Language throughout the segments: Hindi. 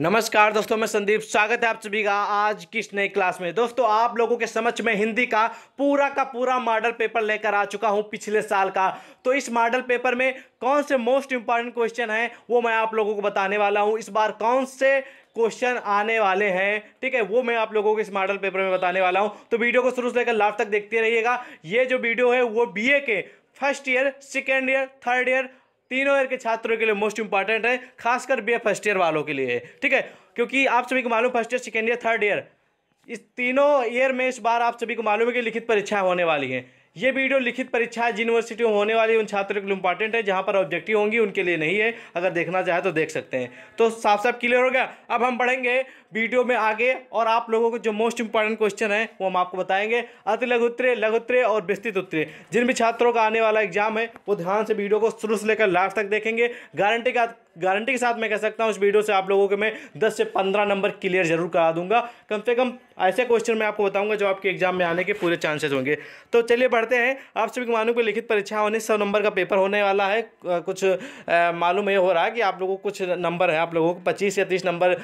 नमस्कार दोस्तों मैं संदीप स्वागत है आप सभी का आज किस नए नई क्लास में दोस्तों आप लोगों के समझ में हिंदी का पूरा का पूरा मॉडल पेपर लेकर आ चुका हूं पिछले साल का तो इस मॉडल पेपर में कौन से मोस्ट इंपॉर्टेंट क्वेश्चन हैं वो मैं आप लोगों को बताने वाला हूं इस बार कौन से क्वेश्चन आने वाले हैं ठीक है वो मैं आप लोगों को इस मॉडल पेपर में बताने वाला हूँ तो वीडियो को शुरू से लेकर लास्ट तक देखते रहिएगा ये जो वीडियो है वो बी के first year second year third year तीनों ईयर के छात्रों के लिए मोस्ट इंपॉर्टेंट है खासकर बी फर्स्ट ईयर वालों के लिए ठीक है क्योंकि आप सभी को मालूम first year second year third year इस तीनों ईयर में इस बार आप सभी को मालूम है कि लिखित परीक्षाएं होने वाली हैं ये वीडियो लिखित परीक्षा यूनिवर्सिटी में होने वाली उन छात्रों के लिए इंपॉर्टेंट है जहां पर ऑब्जेक्टिव होंगी उनके लिए नहीं है अगर देखना चाहे तो देख सकते हैं तो साफ साफ क्लियर हो गया अब हम पढ़ेंगे वीडियो में आगे और आप लोगों के जो मोस्ट इंपॉर्टेंट क्वेश्चन है वो हम आपको बताएंगे अति लघु उत्तरे और विस्तृत उत्तरे जिन भी छात्रों का आने वाला एग्जाम है वो ध्यान से वीडियो को शुरू से लेकर लास्ट तक देखेंगे गारंटी का गारंटी के साथ मैं कह सकता हूँ उस वीडियो से आप लोगों के मैं 10 से 15 नंबर क्लियर जरूर करा दूंगा कम से कम ऐसे क्वेश्चन मैं आपको बताऊंगा जो आपके एग्जाम में आने के पूरे चांसेस होंगे तो चलिए बढ़ते हैं आप सभी मानू कि लिखित परीक्षा होने सौ नंबर का पेपर होने वाला है कुछ मालूम ये हो रहा है कि आप लोगों को कुछ नंबर है आप लोगों को पच्चीस या तीस नंबर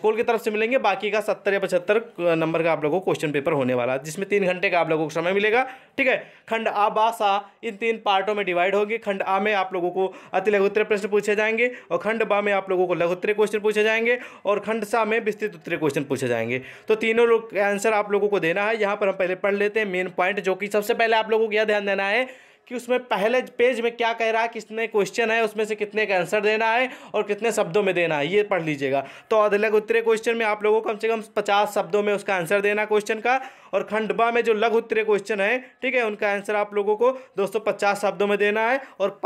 स्कूल की तरफ तरफ से मिलेंगे बाकी का सत्तर या पचहत्तर नंबर का आप लोगों को क्वेश्चन पेपर होने वाला है जिसमें तीन घंटे का आप लोगों को समय मिलेगा ठीक है खंड आ बा सा इन तीन पार्टों में डिवाइड होगी खंड आ में आप लोगों को अति लघुत्तरीय प्रश्न पूछे जाएंगे और खंड बा में आप लोगों को लघुत्तरीय क्वेश्चन पूछे जाएंगे और खंड सा में विस्तृत उत्तरीय क्वेश्चन पूछे जाएंगे तो तीनों लोग आंसर आप लोगों को देना है यहाँ पर हम पहले पढ़ लेते हैं मेन पॉइंट जो कि सबसे पहले आप लोगों को यह ध्यान देना है कि उसमें पहले पेज में क्या कह रहा है कितने क्वेश्चन है उसमें से कितने का आंसर देना है और कितने शब्दों में देना है ये पढ़ लीजिएगा तो अधलग उत्तरे क्वेश्चन में आप लोगों को कम से कम पचास शब्दों में उसका आंसर देना क्वेश्चन का और खंडबा में जो लघ उत्तरे क्वेश्चन है ठीक है उनका आंसर आप लोगों को दोस्तों पचास शब्दों में देना है और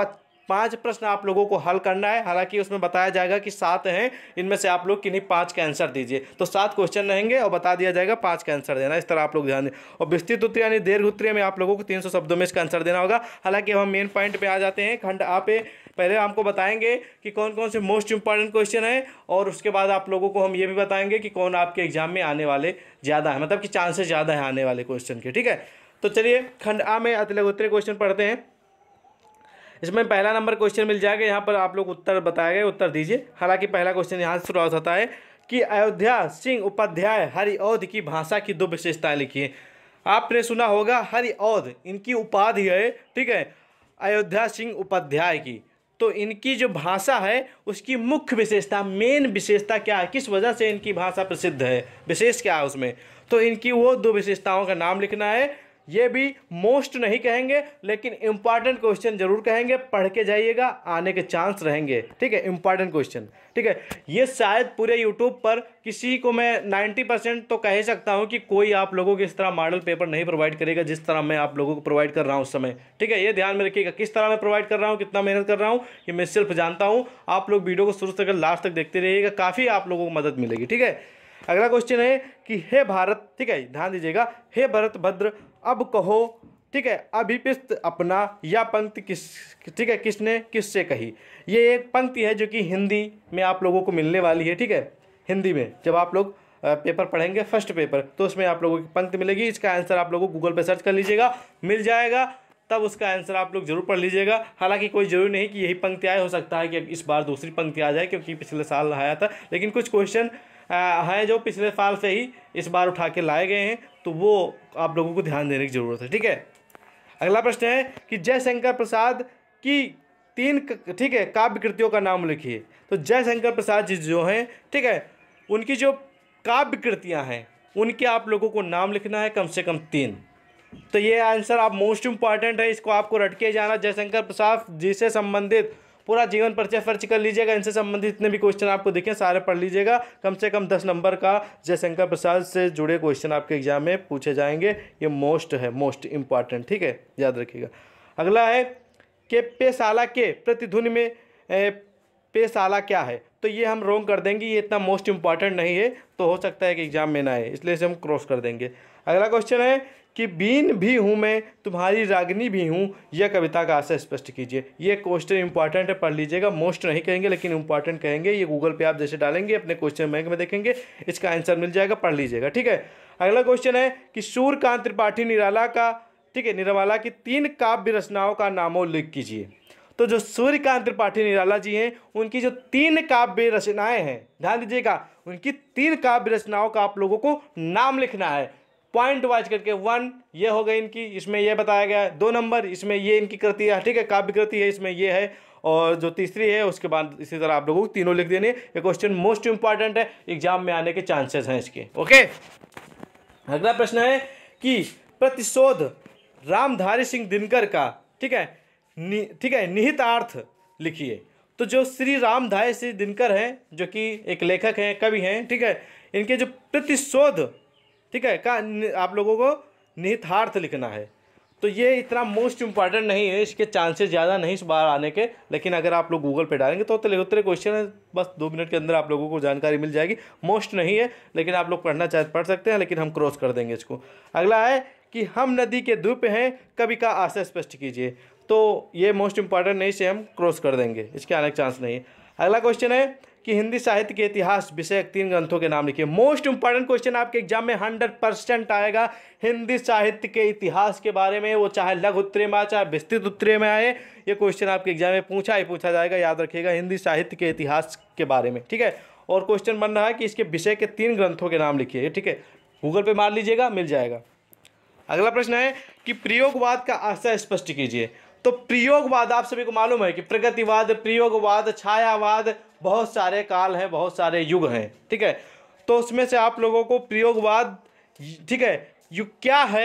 पांच प्रश्न आप लोगों को हल करना है हालांकि उसमें बताया जाएगा कि सात हैं इनमें से आप लोग किन्हीं पाँच का आंसर दीजिए तो सात क्वेश्चन रहेंगे और बता दिया जाएगा पाँच का आंसर देना इस तरह आप लोग ध्यान दें और विस्तृत उत्तर यानी दीर्घ उत्तरीय में आप लोगों को तीन शब्दों में इसका आंसर देना होगा हालांकि हम मेन पॉइंट पर आ जाते हैं खंड आप पहले हमको बताएंगे कि कौन कौन से मोस्ट इंपॉर्टेंट क्वेश्चन है और उसके बाद आप लोगों को हम ये भी बताएंगे कि कौन आपके एग्जाम में आने वाले ज़्यादा है मतलब कि चांसेस ज़्यादा हैं आने वाले क्वेश्चन के ठीक है तो चलिए खंड आ में अतिलगोत्तरीय क्वेश्चन पढ़ते हैं इसमें पहला नंबर क्वेश्चन मिल जाएगा यहाँ पर आप लोग उत्तर बताया गया उत्तर दीजिए हालांकि पहला क्वेश्चन यहाँ से शुरुआत होता है कि अयोध्या सिंह उपाध्याय हरिऔध की भाषा की दो विशेषताएं लिखिए आपने सुना होगा हरिऔध इनकी उपाधि है ठीक है अयोध्या सिंह उपाध्याय की तो इनकी जो भाषा है उसकी मुख्य विशेषता मेन विशेषता क्या है किस वजह से इनकी भाषा प्रसिद्ध है विशेष क्या है उसमें तो इनकी वो दो विशेषताओं का नाम लिखना है ये भी मोस्ट नहीं कहेंगे लेकिन इंपॉर्टेंट क्वेश्चन जरूर कहेंगे पढ़ के जाइएगा आने के चांस रहेंगे ठीक है इंपॉर्टेंट क्वेश्चन ठीक है ये शायद पूरे यूट्यूब पर किसी को मैं नाइन्टी परसेंट तो कह सकता हूँ कि कोई आप लोगों को इस तरह मॉडल पेपर नहीं प्रोवाइड करेगा जिस तरह मैं आप लोगों को प्रोवाइड कर रहा हूँ उस समय ठीक है ये ध्यान में रखिएगा किस तरह मैं प्रोवाइड कर रहा हूँ कितना मेहनत कर रहा हूँ ये मैं सिर्फ जानता हूँ आप लोग वीडियो को शुरू से लास्ट तक देखते रहिएगा काफ़ी आप लोगों को मदद मिलेगी ठीक है अगला क्वेश्चन है कि हे भारत ठीक है ध्यान दीजिएगा हे भरत भद्र अब कहो ठीक है अभिपिस्त अपना यह पंक्ति किस ठीक है किसने किससे कही ये एक पंक्ति है जो कि हिंदी में आप लोगों को मिलने वाली है ठीक है हिंदी में जब आप लोग पेपर पढ़ेंगे फर्स्ट पेपर तो उसमें आप लोगों की पंक्ति मिलेगी इसका आंसर आप लोगों को गूगल पर सर्च कर लीजिएगा मिल जाएगा तब उसका आंसर आप लोग जरूर पढ़ लीजिएगा हालांकि कोई जरूरी नहीं कि यही पंक्ति आए हो सकता है कि इस बार दूसरी पंक्ति आ जाए क्योंकि पिछले साल आया था लेकिन कुछ क्वेश्चन हैं जो पिछले साल से ही इस बार उठा के लाए गए हैं तो वो आप लोगों को ध्यान देने की ज़रूरत है ठीक है अगला प्रश्न है कि जयशंकर प्रसाद की तीन ठीक है काव्य कृतियों का नाम लिखिए तो जयशंकर प्रसाद जी जो हैं ठीक है उनकी जो काव्य कृतियाँ हैं उनके आप लोगों को नाम लिखना है कम से कम तीन तो ये आंसर आप मोस्ट इम्पॉर्टेंट है इसको आपको रटके जाना जयशंकर प्रसाद जी से संबंधित पूरा जीवन परिचय फर्च कर लीजिएगा इनसे संबंधित जितने भी क्वेश्चन आपको देखें सारे पढ़ लीजिएगा कम से कम दस नंबर का जयशंकर प्रसाद से जुड़े क्वेश्चन आपके एग्जाम में पूछे जाएंगे ये मोस्ट है मोस्ट इम्पॉर्टेंट ठीक है याद रखिएगा अगला है कि पेशाला के प्रतिध्वनि में पेशाला क्या है तो ये हम रोंग कर देंगे ये इतना मोस्ट इम्पॉर्टेंट नहीं है तो हो सकता है कि एग्जाम में ना आए इसलिए इसे हम क्रॉस कर देंगे अगला क्वेश्चन है कि बीन भी हूँ मैं तुम्हारी रागनी भी हूँ यह कविता का आशय स्पष्ट कीजिए ये क्वेश्चन इंपॉर्टेंट है पढ़ लीजिएगा मोस्ट नहीं कहेंगे लेकिन इंपॉर्टेंट कहेंगे ये गूगल पे आप जैसे डालेंगे अपने क्वेश्चन बैंक में देखेंगे इसका आंसर मिल जाएगा पढ़ लीजिएगा ठीक है अगला क्वेश्चन है कि सूर्यकांत त्रिपाठी निराला का ठीक है निरवाला की तीन काव्य रचनाओं का नामोल्लेख कीजिए तो जो सूर्यकांत त्रिपाठी निराला जी हैं उनकी जो तीन काव्य रचनाएं हैं ध्यान दीजिएगा उनकी तीन काव्य रचनाओं का आप लोगों को नाम लिखना है पॉइंट वाइज करके वन ये हो गई इनकी इसमें ये बताया गया दो नंबर इसमें ये इनकी कृति है ठीक है काव्य कृति है इसमें ये है और जो तीसरी है उसके बाद इसी तरह आप लोगों को तीनों लिख देने ये क्वेश्चन मोस्ट इंपॉर्टेंट है एग्जाम में आने के चांसेस हैं इसके ओके अगला प्रश्न है कि प्रतिशोध रामधारी सिंह दिनकर का ठीक है ठीक है निहितार्थ लिखिए तो जो श्री रामधारी सिंह दिनकर हैं जो कि एक लेखक हैं कवि हैं ठीक है इनके जो प्रतिशोध ठीक है का आप लोगों को निहितार्थ लिखना है तो ये इतना मोस्ट इम्पॉर्टेंट नहीं है इसके चांसेस ज़्यादा नहीं इस बार आने के लेकिन अगर आप लोग गूगल पे डालेंगे तो उतरे क्वेश्चन है बस दो मिनट के अंदर आप लोगों को जानकारी मिल जाएगी मोस्ट नहीं है लेकिन आप लोग पढ़ना चाहे पढ़ सकते हैं लेकिन हम क्रॉस कर देंगे इसको अगला है कि हम नदी के द्वीप हैं कभी का आशय स्पष्ट कीजिए तो ये मोस्ट इम्पॉर्टेंट नहीं से हम क्रॉस कर देंगे इसके आने का चांस नहीं है अगला क्वेश्चन है कि हिंदी साहित्य के इतिहास विषय तीन ग्रंथों के नाम लिखिए मोस्ट इंपॉर्टेंट क्वेश्चन आपके एग्जाम में हंड्रेड परसेंट आएगा हिंदी साहित्य के इतिहास के बारे में वो चाहे लघु उत्तरे में आए चाहे विस्तृत उत्तरे में आए ये क्वेश्चन आपके एग्जाम में पूछा ही पूछा जाएगा याद रखिएगा हिंदी साहित्य के इतिहास के बारे में ठीक है और क्वेश्चन बन रहा है कि इसके विषय के तीन ग्रंथों के नाम लिखिए ठीक है गूगल पे मार लीजिएगा मिल जाएगा अगला प्रश्न है कि प्रयोगवाद का आशय स्पष्ट कीजिए तो प्रयोगवाद आप सभी को मालूम है कि प्रगतिवाद प्रयोगवाद छायावाद बहुत सारे काल हैं बहुत सारे युग हैं ठीक है तो उसमें से आप लोगों को प्रयोगवाद ठीक है युग क्या है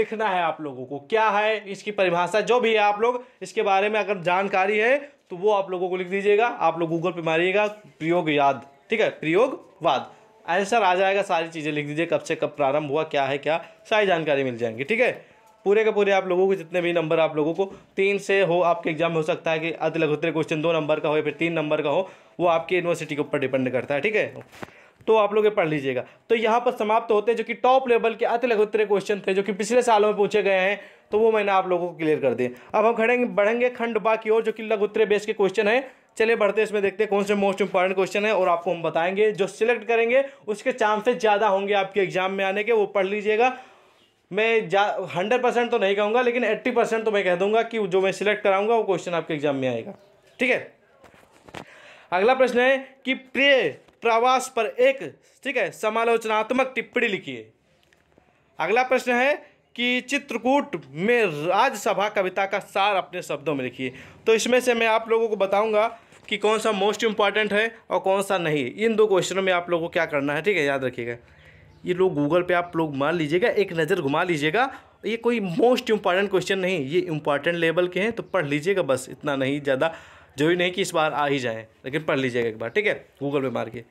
लिखना है आप लोगों को क्या है इसकी परिभाषा जो भी है आप लोग इसके बारे में अगर जानकारी है तो वो आप लोगों को लिख दीजिएगा आप लोग गूगल पर मारिएगा प्रयोग याद ठीक है प्रयोगवाद आंसर आ जाएगा सारी चीज़ें लिख दीजिए कब से कब प्रारंभ हुआ क्या है क्या सारी जानकारी मिल जाएंगी ठीक है पूरे के पूरे आप लोगों को जितने भी नंबर आप लोगों को तीन से हो आपके एग्जाम में हो सकता है कि अति लघुतरे क्वेश्चन दो नंबर का हो या फिर तीन नंबर का हो वो आपकी यूनिवर्सिटी के ऊपर डिपेंड करता है ठीक है तो आप लोग ये पढ़ लीजिएगा तो यहाँ पर समाप्त होते हैं जो कि टॉप लेवल के अति लघुतरे क्वेश्चन थे जो कि पिछले सालों में पूछे गए हैं तो वो मैंने आप लोगों को क्लियर कर दिए अब हम खड़ेंगे बढ़ेंगे खंड बा की ओर जो कि लघुतरे बेस के क्वेश्चन है चलिए बढ़ते इसमें देखते हैं कौन से मोस्ट इंपॉर्टेंट क्वेश्चन है और आपको हम बताएंगे जो सिलेक्ट करेंगे उसके चांसेस ज़्यादा होंगे आपके एग्जाम में आने के वो पढ़ लीजिएगा मैं जा हंड्रेड परसेंट तो नहीं कहूँगा लेकिन एट्टी परसेंट तो मैं कह दूँगा कि जो मैं सिलेक्ट कराऊंगा वो क्वेश्चन आपके एग्जाम में आएगा ठीक है अगला प्रश्न है कि प्रिय प्रवास पर एक ठीक है समालोचनात्मक टिप्पणी लिखिए अगला प्रश्न है कि चित्रकूट में राज्यसभा कविता का सार अपने शब्दों में लिखिए तो इसमें से मैं आप लोगों को बताऊंगा कि कौन सा मोस्ट इम्पॉर्टेंट है और कौन सा नहीं इन दो क्वेश्चनों में आप लोगों को क्या करना है ठीक है याद रखिएगा ये लोग गूगल पे आप लोग मान लीजिएगा एक नज़र घुमा लीजिएगा ये कोई मोस्ट इम्पॉर्टेंट क्वेश्चन नहीं ये इम्पॉर्टेंट लेवल के हैं तो पढ़ लीजिएगा बस इतना नहीं ज़्यादा जो भी नहीं कि इस बार आ ही जाए लेकिन पढ़ लीजिएगा एक बार ठीक है गूगल पे मार के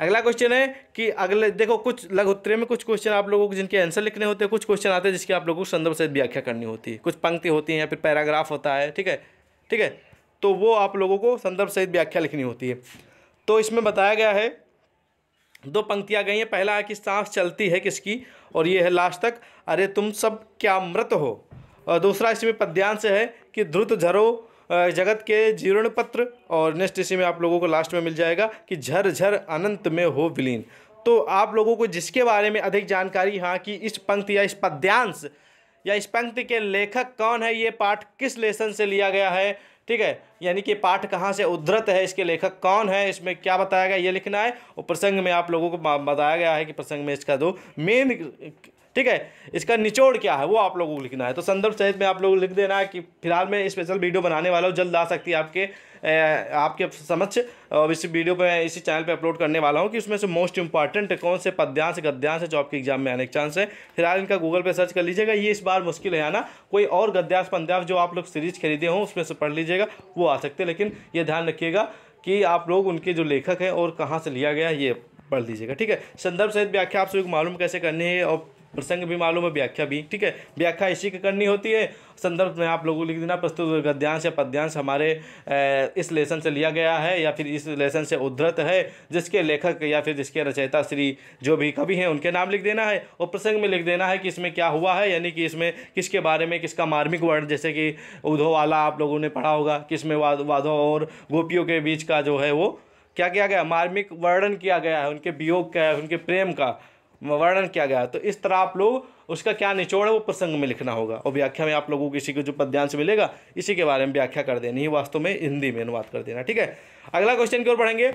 अगला क्वेश्चन है कि अगले देखो कुछ लघु उत्तरे में कुछ क्वेश्चन आप लोगों को जिनके आंसर लिखने होते हैं कुछ क्वेश्चन आते हैं जिसके आप लोगों को संदर्भ से व्याख्या करनी होती है कुछ पंक्ति होती है या फिर पैराग्राफ होता है ठीक है ठीक है तो वो आप लोगों को संदर्भ सहित व्याख्या लिखनी होती है तो इसमें बताया गया है दो पंक्तियाँ गई हैं पहला है कि सांस चलती है किसकी और ये है लास्ट तक अरे तुम सब क्या मृत हो और दूसरा इसमें पद्यांश है कि ध्रुत झरो जगत के जीर्ण पत्र और नेक्स्ट इसी में आप लोगों को लास्ट में मिल जाएगा कि झर झर अनंत में हो विलीन तो आप लोगों को जिसके बारे में अधिक जानकारी हाँ कि इस पंक्ति या इस पद्यांश या इस पंक्ति के लेखक कौन है ये पाठ किस लेसन से लिया गया है ठीक है यानी कि पाठ कहाँ से उद्धृत है इसके लेखक कौन है इसमें क्या बताया गया ये लिखना है और प्रसंग में आप लोगों को बताया गया है कि प्रसंग में इसका दो मेन ठीक है इसका निचोड़ क्या है वो आप लोगों को लिखना है तो संदर्भ सहित में आप लोग लिख देना है कि फिलहाल मैं स्पेशल वीडियो बनाने वाला हूँ जल्द आ सकती है आपके आपके समक्ष और इस वीडियो पे इसी चैनल पे अपलोड करने वाला हूँ कि उसमें से मोस्ट इंपॉर्टेंट कौन से पद्यांश गद्यांश जो आपके एग्जाम में आने के चांस है फिलहाल इनका गूगल पे सर्च कर लीजिएगा ये इस बार मुश्किल है ना कोई और गद्यांश पद्यांश जो आप लोग सीरीज खरीदे हों उसमें से पढ़ लीजिएगा वो आ सकते हैं लेकिन ये ध्यान रखिएगा कि आप लोग उनके जो लेखक हैं और कहाँ से लिया गया ये पढ़ लीजिएगा ठीक है संदर्भ सहित व्याख्या आप सभी को मालूम कैसे करनी है और प्रसंग भी मालूम है व्याख्या भी ठीक है व्याख्या इसी की करनी होती है संदर्भ में आप लोगों को लिख देना प्रस्तुत गद्यांश या पद्यांश हमारे इस लेसन से लिया गया है या फिर इस लेसन से उद्धृत है जिसके लेखक या फिर जिसके रचयिता श्री जो भी कवि हैं उनके नाम लिख देना है और प्रसंग में लिख देना है कि इसमें क्या हुआ है यानी कि इसमें किसके बारे में किसका मार्मिक वर्ण जैसे कि उधो वाला आप लोगों ने पढ़ा होगा किसमें वाद वाधो और गोपियों के बीच का जो है वो क्या किया गया मार्मिक वर्णन किया गया है उनके वियोग का है उनके प्रेम का वर्णन किया गया तो इस तरह आप लोग उसका क्या निचोड़ है वो प्रसंग में लिखना होगा और व्याख्या में आप लोगों को किसी को जो पद्यांश मिलेगा इसी के बारे में व्याख्या कर देनी है वास्तव में हिंदी में अनुवाद कर देना ठीक है अगला क्वेश्चन की ओर पढ़ेंगे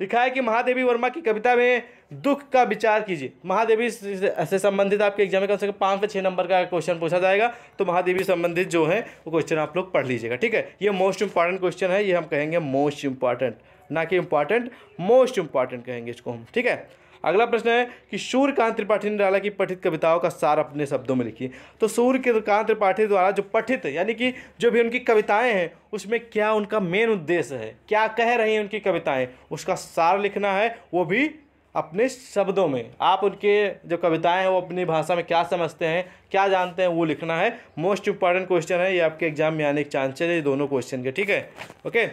लिखा है कि महादेवी वर्मा की कविता में दुख का विचार कीजिए महादेवी से संबंधित आपके एग्जाम में कम से कम पाँच से छः नंबर का क्वेश्चन पूछा जाएगा तो महादेवी संबंधित जो है वो क्वेश्चन आप लोग पढ़ लीजिएगा ठीक है ये मोस्ट इंपॉर्टेंट क्वेश्चन है ये हम कहेंगे मोस्ट इंपॉर्टेंट ना कि इंपॉर्टेंट मोस्ट इंपॉर्टेंट कहेंगे इसको हम ठीक है अगला प्रश्न है कि सूर्यकांत त्रिपाठी ने की कि पठित कविताओं का सार अपने शब्दों में लिखिए तो सूर्यकांत त्रिपाठी द्वारा जो पठित यानी कि जो भी उनकी कविताएं हैं उसमें क्या उनका मेन उद्देश्य है क्या कह रही हैं उनकी कविताएं उसका सार लिखना है वो भी अपने शब्दों में आप उनके जो कविताएं हैं वो अपनी भाषा में क्या समझते हैं क्या जानते हैं वो लिखना है मोस्ट इंपॉर्टेंट क्वेश्चन है ये आपके एग्जाम में आने के चांसेस है ये दोनों क्वेश्चन के ठीक है ओके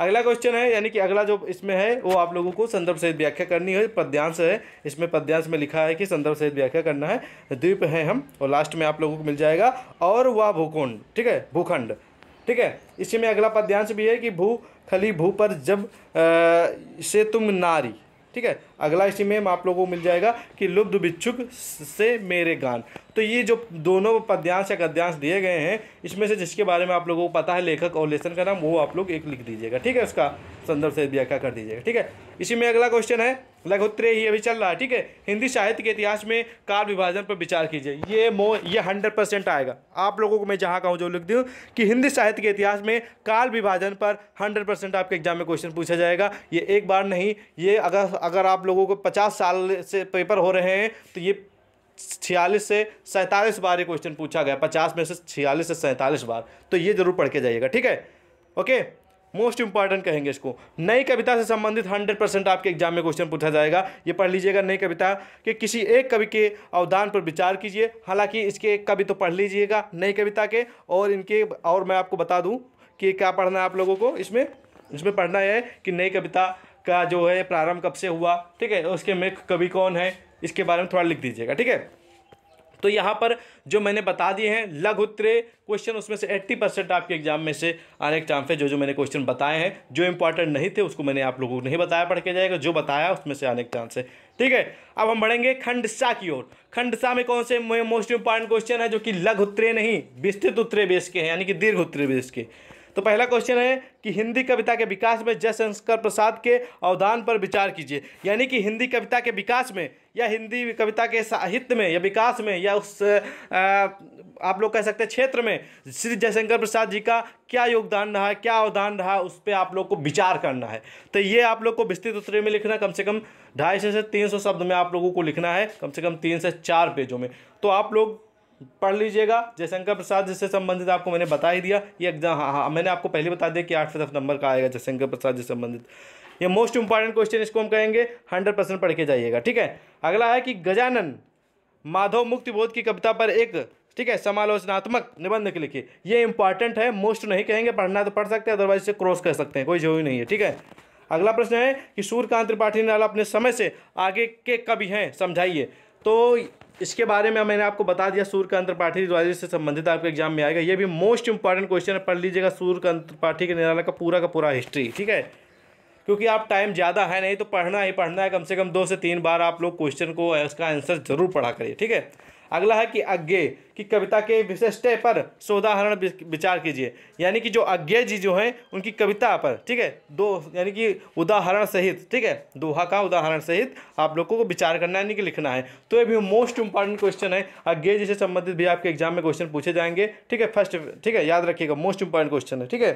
अगला क्वेश्चन है यानी कि अगला जो इसमें है वो आप लोगों को संदर्भ सहित व्याख्या करनी है पद्यांश है इसमें पद्यांश में लिखा है कि संदर्भ सहित व्याख्या करना है द्वीप है हम और लास्ट में आप लोगों को मिल जाएगा और वह भूखंड ठीक है भूखंड ठीक है इसी में अगला पद्यांश भी है कि भू खली भू पर जब आ, से तुम नारी ठीक है अगला स्टीमेम आप लोगों को मिल जाएगा कि लुब्ध भिक्षुक से मेरे गान तो ये जो दोनों पद्यांश या गद्यांश दिए गए हैं इसमें से जिसके बारे में आप लोगों को पता है लेखक और लेसन का नाम वो आप लोग एक लिख दीजिएगा ठीक है उसका संदर्भ से व्याख्या कर दीजिएगा ठीक है इसी में अगला क्वेश्चन है लघुत्रेय ही अभी चल रहा है ठीक है हिंदी साहित्य के इतिहास में काल विभाजन पर विचार कीजिए ये मो ये हंड्रेड परसेंट आएगा आप लोगों को मैं जहाँ कहूँ जो लिख दूँ कि हिंदी साहित्य के इतिहास में काल विभाजन पर हंड्रेड परसेंट आपके एग्जाम में क्वेश्चन पूछा जाएगा ये एक बार नहीं ये अगर अगर आप लोगों को पचास साल से पेपर हो रहे हैं तो ये छियालीस से सैंतालीस बार ये क्वेश्चन पूछा गया पचास में से छियालीस से सैंतालीस बार तो ये जरूर पढ़ के जाइएगा ठीक है ओके मोस्ट इंपॉर्टेंट कहेंगे इसको नई कविता से संबंधित हंड्रेड परसेंट आपके एग्जाम में क्वेश्चन पूछा जाएगा ये पढ़ लीजिएगा नई कविता कि किसी एक कवि के अवदान पर विचार कीजिए हालांकि इसके एक कवि तो पढ़ लीजिएगा नई कविता के और इनके और मैं आपको बता दूँ कि क्या पढ़ना है आप लोगों को इसमें इसमें पढ़ना है कि नई कविता का जो है प्रारंभ कब से हुआ ठीक है उसके में कवि कौन है इसके बारे में थोड़ा लिख दीजिएगा ठीक है तो यहाँ पर जो मैंने बता दिए हैं लघु उत्तरे क्वेश्चन उसमें से 80 परसेंट आपके एग्जाम में से आने के चांस है जो जो मैंने क्वेश्चन बताए हैं जो इंपॉर्टेंट नहीं थे उसको मैंने आप लोगों को नहीं बताया पढ़ के जाएगा जो बताया उसमें से आने के चांस है ठीक है अब हम बढ़ेंगे खंडसा की ओर खंडसा में कौन से मोस्ट इंपॉर्टेंट क्वेश्चन है जो कि लघु उत्तरे नहीं विस्तृत उत्तरे बेस के हैं यानी कि दीर्घ उत्तरे बेस के तो पहला क्वेश्चन है कि हिंदी कविता के विकास में जयशंकर प्रसाद के अवदान पर विचार कीजिए यानी कि हिंदी कविता के विकास में या हिंदी कविता के साहित्य में या विकास में या उस आ, आप लोग कह सकते हैं क्षेत्र में श्री जयशंकर प्रसाद जी का क्या योगदान रहा क्या अवदान रहा उस पर आप लोग को विचार करना है तो ये आप लोग को विस्तृत उत्तर में लिखना कम से कम ढाई सौ से तीन सौ शब्द में आप लोगों को लिखना है कम से कम तीन से चार पेजों में तो आप लोग पढ़ लीजिएगा जयशंकर प्रसाद जिससे संबंधित आपको मैंने बता ही दिया ये एग्जाम हाँ हाँ मैंने आपको पहले बता दिया कि आठ से नंबर का आएगा जयशंकर प्रसाद से संबंधित ये मोस्ट इंपॉर्टेंट क्वेश्चन इसको हम कहेंगे हंड्रेड परसेंट पढ़ के जाइएगा ठीक है अगला है कि गजानन माधव मुक्ति बोध की कविता पर एक ठीक है समालोचनात्मक निबंध के लिखिए ये इंपॉर्टेंट है मोस्ट नहीं कहेंगे पढ़ना तो पढ़ सकते हैं अदरवाइज इसे क्रॉस कर सकते हैं कोई जरूरी नहीं है ठीक है अगला प्रश्न है कि सूर्यकांत त्रिपाठी ने अपने समय से आगे के कवि हैं समझाइए तो इसके बारे में मैंने आपको बता दिया कंत्र पाठी द्वारा से संबंधित आपके एग्जाम में आएगा ये भी मोस्ट इंपॉर्टेंट क्वेश्चन है पढ़ लीजिएगा कंत्र पाठी के निराला का पूरा का पूरा हिस्ट्री ठीक है क्योंकि आप टाइम ज़्यादा है नहीं तो पढ़ना ही पढ़ना है कम से कम दो से तीन बार आप लोग क्वेश्चन को इसका आंसर ज़रूर पढ़ा करिए ठीक है अगला है कि अज्ञे की कविता के विशिष्ट पर शोधाहरण विचार कीजिए यानी कि जो अज्ञे जी जो हैं उनकी कविता पर ठीक है दो यानी कि उदाहरण सहित ठीक है दोहा का उदाहरण सहित आप लोगों को विचार करना है यानी कि लिखना है तो ये भी मोस्ट इंपॉर्टेंट क्वेश्चन है अज्ञे जी से संबंधित भी आपके एग्जाम में क्वेश्चन पूछे जाएंगे ठीक है फर्स्ट ठीक है याद रखिएगा मोस्ट इंपॉर्टेंट क्वेश्चन है ठीक है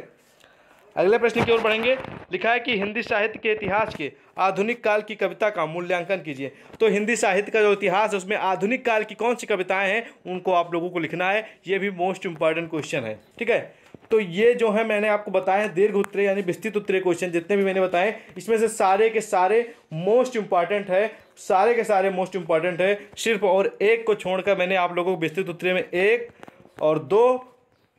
अगले प्रश्न की ओर बढ़ेंगे लिखा है कि हिंदी साहित्य के इतिहास के आधुनिक काल की कविता का मूल्यांकन कीजिए तो हिंदी साहित्य का जो इतिहास है उसमें आधुनिक काल की कौन सी कविताएं हैं उनको आप लोगों को लिखना है ये भी मोस्ट इंपॉर्टेंट क्वेश्चन है ठीक है तो ये जो है मैंने आपको बताया दीर्घ उत्तरे यानी विस्तृत उत्तरे क्वेश्चन जितने भी मैंने बताए इसमें से सारे के सारे मोस्ट इंपॉर्टेंट है सारे के सारे मोस्ट इंपॉर्टेंट है सिर्फ और एक को छोड़कर मैंने आप लोगों को विस्तृत उत्तरे में एक और दो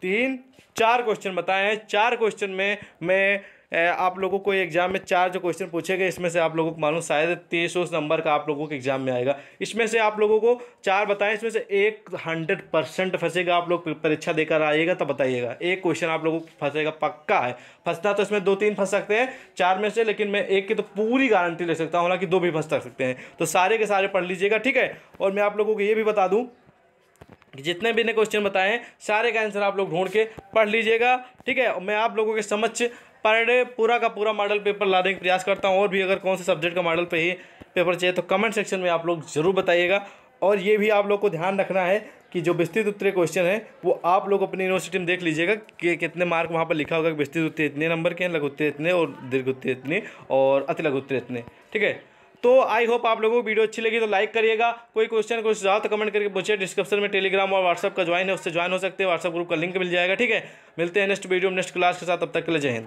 तीन चार क्वेश्चन बताए हैं चार क्वेश्चन में मैं आप लोगों को एग्जाम में चार जो क्वेश्चन पूछे गए इसमें से आप लोगों को मालूम शायद तेईस नंबर का आप लोगों के एग्जाम में आएगा इसमें से आप लोगों को चार बताएं इसमें से एक हंड्रेड परसेंट फंसेगा आप लोग परीक्षा देकर आइएगा तो बताइएगा एक क्वेश्चन आप लोगों को फंसेगा पक्का है फंसना तो इसमें दो तीन फंस सकते हैं चार में से लेकिन मैं एक की तो पूरी गारंटी ले सकता हूँ हालांकि दो भी फंस सकते हैं तो सारे के सारे पढ़ लीजिएगा ठीक है और मैं आप लोगों को ये भी बता दूँ जितने भी ने क्वेश्चन बताए हैं सारे का आंसर आप लोग ढूंढ के पढ़ लीजिएगा ठीक है मैं आप लोगों के समक्ष पर डे पूरा का पूरा मॉडल पेपर लाने का प्रयास करता हूँ और भी अगर कौन से सब्जेक्ट का मॉडल पे ही पेपर चाहिए तो कमेंट सेक्शन में आप लोग ज़रूर बताइएगा और ये भी आप लोग को ध्यान रखना है कि जो विस्तृत उत्तरीय क्वेश्चन है वो आप लोग अपनी यूनिवर्सिटी में देख लीजिएगा कि कितने मार्क वहाँ पर लिखा होगा कि विस्तृत उत्तर इतने नंबर के हैं लघुत्तरीय इतने और दीर्घ उत्तर इतने और अति लघुत्तरीय इतने ठीक है तो आई होप आप लोगों को वीडियो अच्छी लगी तो लाइक करिएगा कोई क्वेश्चन कोई सुझाव तो कमेंट करके पूछिए डिस्क्रिप्शन में टेलीग्राम और व्हाट्सअप का ज्वाइन है उससे ज्वाइन हो सकते हैं व्हाट्सअप ग्रुप का लिंक मिल जाएगा ठीक है मिलते हैं नेक्स्ट वीडियो में नेक्स्ट क्लास के साथ अब तक के लिए जय हिंद